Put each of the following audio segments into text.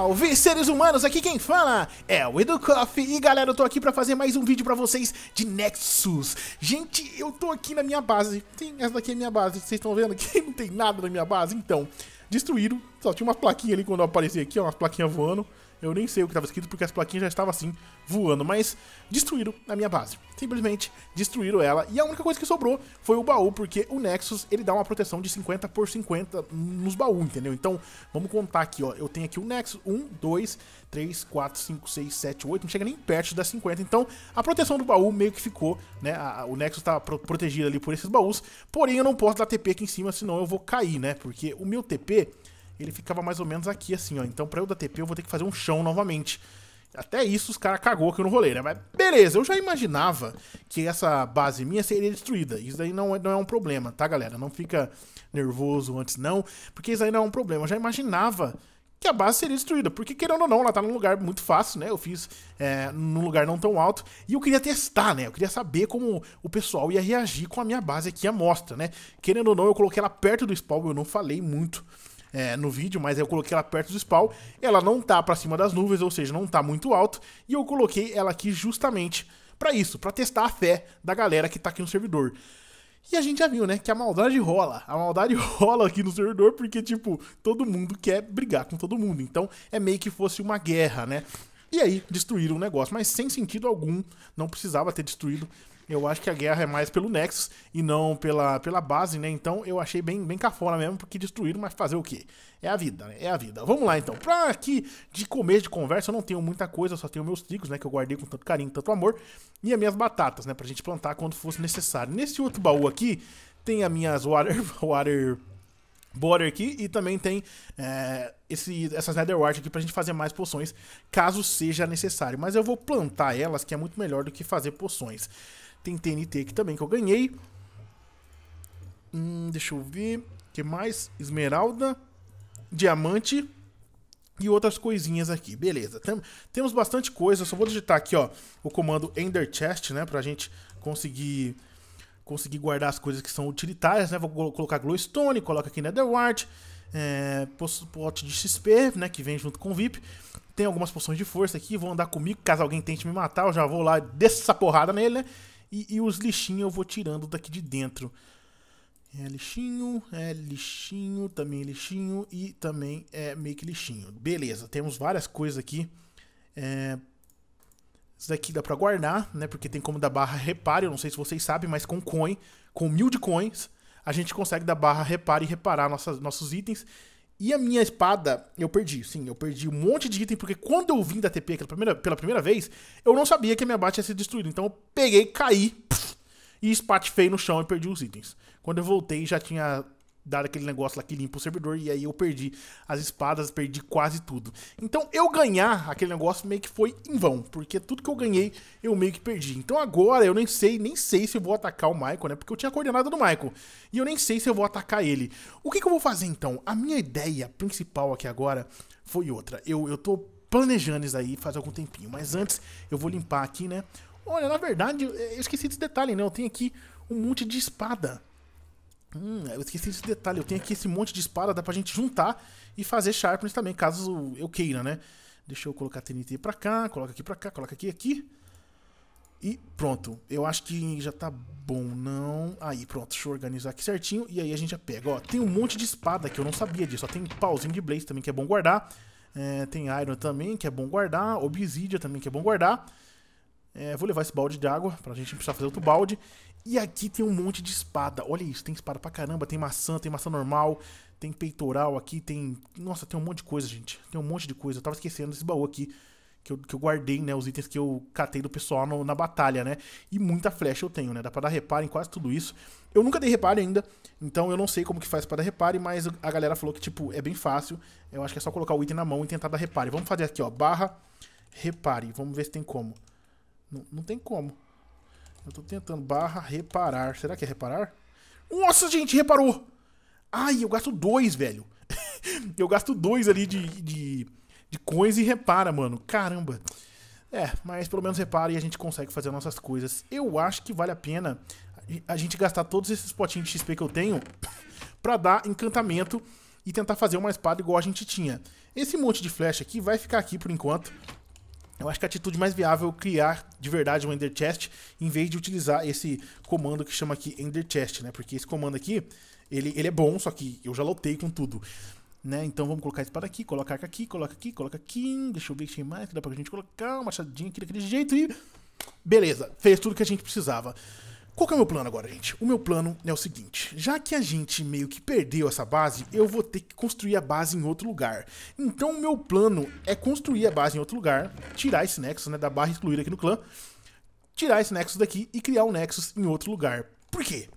Salve, seres humanos! Aqui quem fala é o Educoff e galera, eu tô aqui pra fazer mais um vídeo pra vocês de Nexus. Gente, eu tô aqui na minha base. Tem, essa daqui é minha base, vocês estão vendo que não tem nada na minha base? Então, destruíram, só tinha uma plaquinha ali quando eu apareci aqui, ó, uma plaquinha voando. Eu nem sei o que estava escrito porque as plaquinhas já estavam assim, voando, mas destruíram a minha base. Simplesmente destruíram ela e a única coisa que sobrou foi o baú, porque o Nexus, ele dá uma proteção de 50 por 50 nos baús, entendeu? Então, vamos contar aqui, ó. Eu tenho aqui o Nexus 1, 2, 3, 4, 5, 6, 7, 8, não chega nem perto das 50. Então, a proteção do baú meio que ficou, né? A, o Nexus está pro, protegido ali por esses baús. Porém, eu não posso dar TP aqui em cima, senão eu vou cair, né? Porque o meu TP ele ficava mais ou menos aqui, assim, ó. Então, pra eu dar TP, eu vou ter que fazer um chão novamente. Até isso os caras cagou aqui no rolê, né? Mas beleza, eu já imaginava que essa base minha seria destruída. Isso daí não é, não é um problema, tá, galera? Não fica nervoso antes, não, porque isso aí não é um problema. Eu já imaginava que a base seria destruída. Porque, querendo ou não, ela tá num lugar muito fácil, né? Eu fiz é, num lugar não tão alto. E eu queria testar, né? Eu queria saber como o pessoal ia reagir com a minha base aqui à mostra, né? Querendo ou não, eu coloquei ela perto do spawn, eu não falei muito é, no vídeo, mas eu coloquei ela perto do spawn. Ela não tá para cima das nuvens, ou seja, não tá muito alto. E eu coloquei ela aqui justamente para isso, para testar a fé da galera que tá aqui no servidor. E a gente já viu, né, que a maldade rola. A maldade rola aqui no servidor porque, tipo, todo mundo quer brigar com todo mundo. Então, é meio que fosse uma guerra, né? E aí, destruíram o negócio, mas sem sentido algum, não precisava ter destruído. Eu acho que a guerra é mais pelo Nexus e não pela, pela base, né? Então eu achei bem, bem cafona mesmo, porque destruíram, mas fazer o quê? É a vida, né? É a vida. Vamos lá então. Pra aqui, de começo de conversa, eu não tenho muita coisa, eu só tenho meus trigos, né? Que eu guardei com tanto carinho, tanto amor, e as minhas batatas, né? Pra gente plantar quando fosse necessário. Nesse outro baú aqui, tem as minhas water. water Border aqui e também tem é, esse, essas Netherwart aqui pra gente fazer mais poções, caso seja necessário. Mas eu vou plantar elas, que é muito melhor do que fazer poções. Tem TNT aqui também que eu ganhei. Hum, deixa eu ver. que mais? Esmeralda, diamante e outras coisinhas aqui. Beleza. Tem, temos bastante coisa. Eu só vou digitar aqui, ó, o comando Ender Chest, né? Pra gente conseguir conseguir guardar as coisas que são utilitárias, né? Vou colocar Glowstone, coloca aqui Netherwart, é, pote de XP, né? Que vem junto com o VIP. Tem algumas poções de força aqui, vou andar comigo, caso alguém tente me matar, eu já vou lá desça porrada nele, né? E, e os lixinhos eu vou tirando daqui de dentro. É lixinho, é lixinho, também lixinho e também é meio que lixinho. Beleza, temos várias coisas aqui. É... Isso daqui dá pra guardar, né? Porque tem como dar barra repare, eu não sei se vocês sabem, mas com coin, com mil de coins, a gente consegue dar barra repare e reparar nossas, nossos itens. E a minha espada, eu perdi, sim, eu perdi um monte de item, porque quando eu vim da TP pela primeira, pela primeira vez, eu não sabia que a minha bate ia ser destruída. Então eu peguei, caí pff, e espatifei no chão e perdi os itens. Quando eu voltei, já tinha dar aquele negócio lá que limpa o servidor e aí eu perdi as espadas, perdi quase tudo. Então eu ganhar aquele negócio meio que foi em vão, porque tudo que eu ganhei eu meio que perdi. Então agora eu nem sei, nem sei se eu vou atacar o Michael, né? Porque eu tinha a coordenada do Michael e eu nem sei se eu vou atacar ele. O que, que eu vou fazer então? A minha ideia principal aqui agora foi outra. Eu, eu tô planejando isso aí faz algum tempinho, mas antes eu vou limpar aqui, né? Olha, na verdade, eu esqueci desse detalhe, né? Eu tenho aqui um monte de espada Hum, eu esqueci esse detalhe. Eu tenho aqui esse monte de espada, dá pra gente juntar e fazer sharpness também, caso eu queira, né? Deixa eu colocar TNT pra cá, coloca aqui pra cá, coloca aqui aqui. E pronto. Eu acho que já tá bom, não? Aí, pronto. Deixa eu organizar aqui certinho e aí a gente já pega. Ó, tem um monte de espada que eu não sabia disso. Ó, tem pauzinho de blaze também que é bom guardar. É, tem iron também que é bom guardar. Obsidia também que é bom guardar. É, vou levar esse balde de água pra gente não precisar fazer outro balde. E aqui tem um monte de espada. Olha isso, tem espada pra caramba, tem maçã, tem maçã normal, tem peitoral aqui, tem. Nossa, tem um monte de coisa, gente. Tem um monte de coisa. Eu tava esquecendo esse baú aqui. Que eu, que eu guardei, né? Os itens que eu catei do pessoal no, na batalha, né? E muita flecha eu tenho, né? Dá pra dar reparo em quase tudo isso. Eu nunca dei reparo ainda, então eu não sei como que faz pra dar reparo, mas a galera falou que, tipo, é bem fácil. Eu acho que é só colocar o item na mão e tentar dar reparo. Vamos fazer aqui, ó. Barra repare. Vamos ver se tem como. não, não tem como. Eu tô tentando. Barra reparar. Será que é reparar? Nossa, gente, reparou! Ai, eu gasto dois, velho. eu gasto dois ali de, de, de coisa e repara, mano. Caramba. É, mas pelo menos repara e a gente consegue fazer nossas coisas. Eu acho que vale a pena a gente gastar todos esses potinhos de XP que eu tenho pra dar encantamento e tentar fazer uma espada igual a gente tinha. Esse monte de flecha aqui vai ficar aqui por enquanto. Eu acho que a atitude mais viável é criar de verdade um Ender Chest em vez de utilizar esse comando que chama aqui Ender Chest, né? Porque esse comando aqui, ele, ele é bom, só que eu já lotei com tudo. Né? Então vamos colocar isso para aqui, colocar aqui, coloca aqui, coloca aqui. Deixa eu ver se que tem mais que dá pra gente colocar. Uma machadinha aqui daquele jeito e. Beleza, fez tudo que a gente precisava. Qual que é o meu plano agora, gente? O meu plano é o seguinte: já que a gente meio que perdeu essa base, eu vou ter que construir a base em outro lugar. Então, o meu plano é construir a base em outro lugar, tirar esse nexo né, da barra excluída aqui no clã, tirar esse nexo daqui e criar um nexo em outro lugar. Por quê?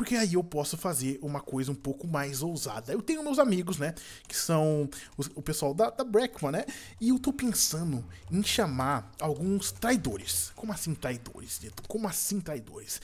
porque aí eu posso fazer uma coisa um pouco mais ousada. Eu tenho meus amigos, né, que são os, o pessoal da, da Breckman, né, e eu tô pensando em chamar alguns traidores. Como assim traidores, Dito? Como assim traidores?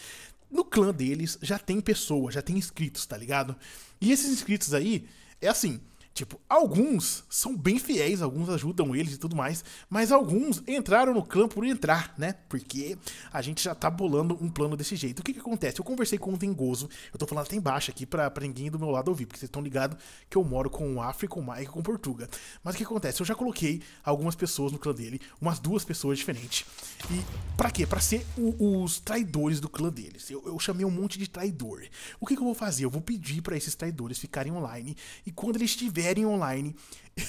No clã deles já tem pessoa, já tem inscritos, tá ligado? E esses inscritos aí, é assim, Tipo, alguns são bem fiéis, alguns ajudam eles e tudo mais, mas alguns entraram no clã por entrar, né? Porque a gente já tá bolando um plano desse jeito. O que que acontece? Eu conversei com o Dengoso, eu tô falando até embaixo aqui pra, pra ninguém do meu lado ouvir, porque vocês estão ligados que eu moro com o África, com o Mike, com o Portuga. Mas o que acontece? Eu já coloquei algumas pessoas no clã dele, umas duas pessoas diferentes. E pra quê? Pra ser o, os traidores do clã deles. Eu, eu, chamei um monte de traidor. O que que eu vou fazer? Eu vou pedir para esses traidores ficarem online e quando eles estiverem Ethereum Online,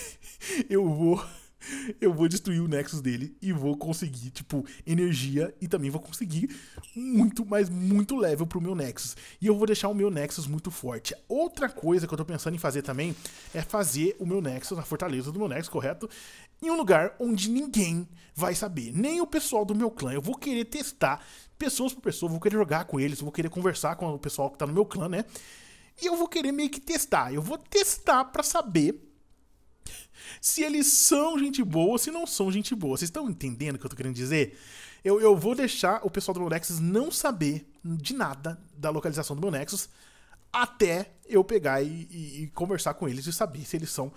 eu vou eu vou destruir o Nexus dele e vou conseguir, tipo, energia e também vou conseguir muito, mas muito level pro meu Nexus. E eu vou deixar o meu Nexus muito forte. Outra coisa que eu tô pensando em fazer também é fazer o meu Nexus, a fortaleza do meu Nexus, correto? Em um lugar onde ninguém vai saber, nem o pessoal do meu clã. Eu vou querer testar pessoas por pessoa, vou querer jogar com eles, vou querer conversar com o pessoal que tá no meu clã, né? E eu vou querer meio que testar. Eu vou testar para saber se eles são gente boa ou se não são gente boa. Vocês estão entendendo o que eu tô querendo dizer? Eu, eu vou deixar o pessoal do meu Nexus não saber de nada da localização do meu Nexus até eu pegar e, e, e conversar com eles e saber se eles são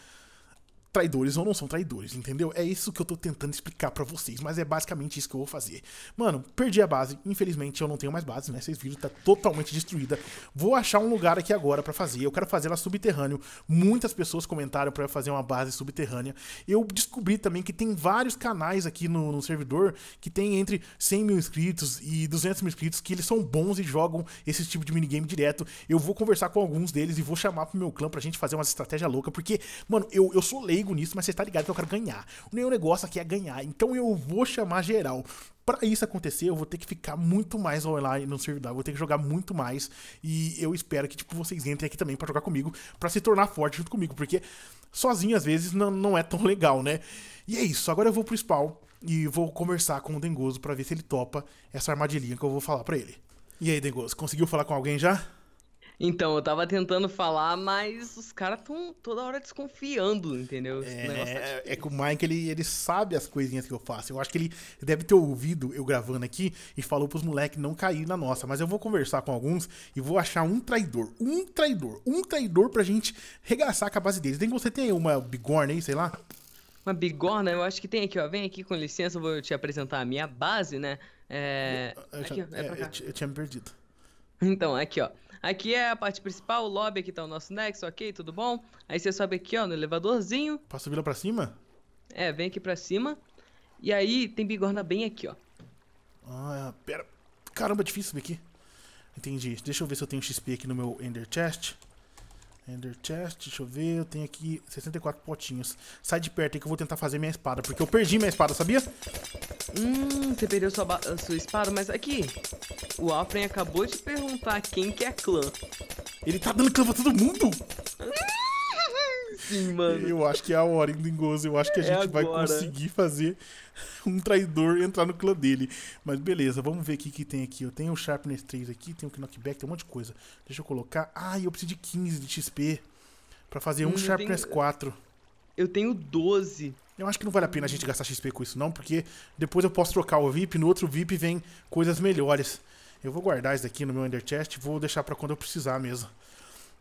traidores ou não são traidores, entendeu? É isso que eu tô tentando explicar para vocês, mas é basicamente isso que eu vou fazer. Mano, perdi a base, infelizmente eu não tenho mais base, né? Vocês viram, tá totalmente destruída. Vou achar um lugar aqui agora para fazer. Eu quero fazer ela subterrâneo. Muitas pessoas comentaram para fazer uma base subterrânea. Eu descobri também que tem vários canais aqui no, no, servidor que tem entre 100 mil inscritos e 200 mil inscritos que eles são bons e jogam esse tipo de minigame direto. Eu vou conversar com alguns deles e vou chamar pro meu clã pra gente fazer umas estratégia louca, porque, mano, eu, eu sou leigo leigo nisso, mas você tá ligado que eu quero ganhar. O meu negócio aqui é ganhar, então eu vou chamar geral para isso acontecer, eu vou ter que ficar muito mais online no servidor, vou ter que jogar muito mais e eu espero que tipo vocês entrem aqui também para jogar comigo, para se tornar forte junto comigo, porque sozinho às vezes não, não é tão legal, né? E é isso, agora eu vou pro spawn e vou conversar com o Dengoso para ver se ele topa essa armadilhinha que eu vou falar para ele. E aí, Dengoso, conseguiu falar com alguém já? Então, eu tava tentando falar, mas os caras tão toda hora desconfiando, entendeu? É, tá né? é, que o Mike, ele, ele sabe as coisinhas que eu faço. Eu acho que ele deve ter ouvido eu gravando aqui e falou pros moleques não cair na nossa. Mas eu vou conversar com alguns e vou achar um traidor. Um traidor. Um traidor pra gente regaçar a base deles. Tem você tem uma bigorna aí, sei lá? Uma bigorna? Eu acho que tem aqui, ó. Vem aqui, com licença, eu vou te apresentar a minha base, né? É... Eu, eu, aqui, eu, é, é, eu, eu tinha me perdido. Então, aqui ó. Aqui é a parte principal, o lobby, aqui tá o nosso nexo, ok? Tudo bom? Aí você sobe aqui ó, no elevadorzinho. Posso subir lá pra cima? É, vem aqui pra cima. E aí tem bigorna bem aqui, ó. Ah, pera. Caramba, é difícil subir aqui. Entendi. Deixa eu ver se eu tenho XP aqui no meu Ender Chest. Ender chest, deixa eu ver. Eu tenho aqui 64 potinhos. Sai de perto aí que eu vou tentar fazer minha espada, porque eu perdi minha espada, sabia? Hum, você perdeu sua, sua espada, mas aqui. O Alfren acabou de perguntar quem que é clã. Ele tá dando clã pra todo mundo? Hum sim, mano. Eu acho que é a hora do Eu acho que a é gente vai conseguir fazer um traidor entrar no clã dele. Mas beleza, vamos ver o que, que tem aqui. Eu tenho o Sharpness 3 aqui, tenho o Knockback, tem um monte de coisa. Deixa eu colocar. Ah, eu preciso de 15 de XP pra fazer hum, um Sharpness tenho... 4. Eu tenho 12. Eu acho que não vale a pena a gente gastar XP com isso, não, porque depois eu posso trocar o VIP, no outro VIP vem coisas melhores. Eu vou guardar isso daqui no meu Ender Chest, vou deixar para quando eu precisar mesmo.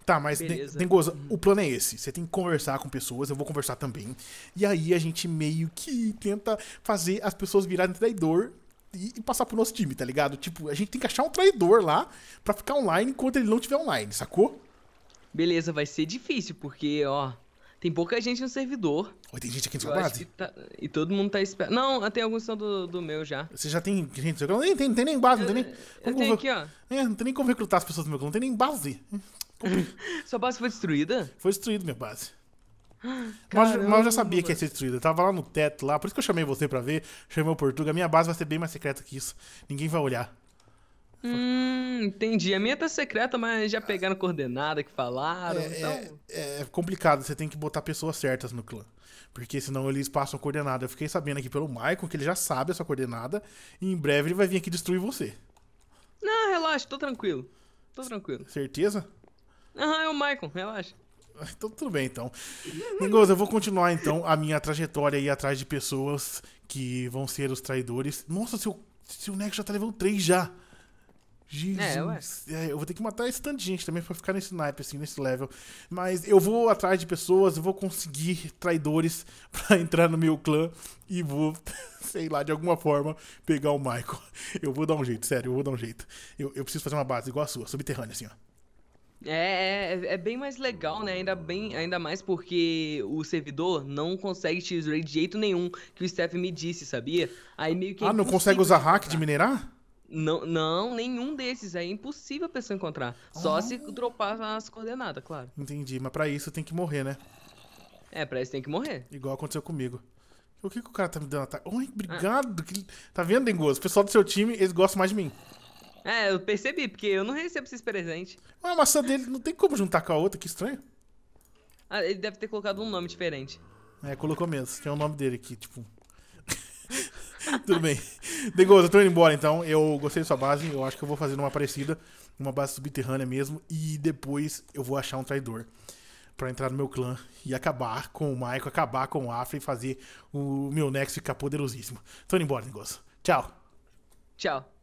Tá, mas Dengoza, o uhum. plano é esse. Você tem que conversar com pessoas, eu vou conversar também. E aí a gente meio que tenta fazer as pessoas virarem traidor e, e passar pro nosso time, tá ligado? Tipo, a gente tem que achar um traidor lá pra ficar online enquanto ele não tiver online, sacou? Beleza, vai ser difícil, porque, ó, tem pouca gente no servidor. Oi, tem gente aqui no seu tá... E todo mundo tá esperando. Não, tem alguns são do, do meu já. Você já tem gente no seu Não tem, nem base, não tem nem. Eu, eu tenho aqui, ó. É, não tem nem como recrutar as pessoas do meu clã, não tem nem base. Sua base foi destruída? Foi destruída minha base. Mas, mas, eu já sabia que ia ser destruída. Eu tava lá no teto lá, por isso que eu chamei você pra ver. Chamei o Portuga. Minha base vai ser bem mais secreta que isso. Ninguém vai olhar. Hum, entendi. A minha tá secreta, mas já pegaram coordenada que falaram. É, então... é, é complicado, você tem que botar pessoas certas no clã. Porque senão eles passam a coordenada. Eu fiquei sabendo aqui pelo Michael que ele já sabe a sua coordenada. E em breve ele vai vir aqui destruir você. Não, relaxa, tô tranquilo. Tô tranquilo. Certeza? Aham, é o Michael, relaxa. Então, tudo bem, então. Ningoso, eu vou continuar, então, a minha trajetória aí atrás de pessoas que vão ser os traidores. Nossa, se o, neco Nexo já tá levando 3 já. Jesus. É, é, eu vou ter que matar esse tanto de gente também pra ficar nesse naipe, assim, nesse level. Mas eu vou atrás de pessoas, eu vou conseguir traidores pra entrar no meu clã e vou, sei lá, de alguma forma, pegar o Michael. Eu vou dar um jeito, sério, eu vou dar um jeito. Eu, eu preciso fazer uma base igual a sua, subterrânea, assim, ó. É, é, é, bem mais legal, né? Ainda, bem, ainda mais porque o servidor não consegue te usurar de jeito nenhum, que o Steph me disse, sabia? Aí meio que. É ah, não consegue usar hack de minerar? Não, não, nenhum desses. É impossível a pessoa encontrar. Ah. Só se dropar as coordenadas, claro. Entendi, mas pra isso tem que morrer, né? É, pra isso tem que morrer. Igual aconteceu comigo. O que, que o cara tá me dando ataque? Oi, ah. obrigado. Ah. Que... Tá vendo, Dengoso? O pessoal do seu time, eles gostam mais de mim. É, eu percebi, porque eu não recebo esses presentes. Ah, mas a maçã dele não tem como juntar com a outra, que estranho. Ah, ele deve ter colocado um nome diferente. É, colocou mesmo. Tem o um nome dele aqui, tipo. Tudo bem. Degoso, eu tô indo embora então. Eu gostei da sua base, eu acho que eu vou fazer uma parecida, uma base subterrânea mesmo, e depois eu vou achar um traidor para entrar no meu clã e acabar com o Michael, acabar com o Afra e fazer o meu Nexo ficar poderosíssimo. Tô indo embora, Degoso. Tchau. Tchau.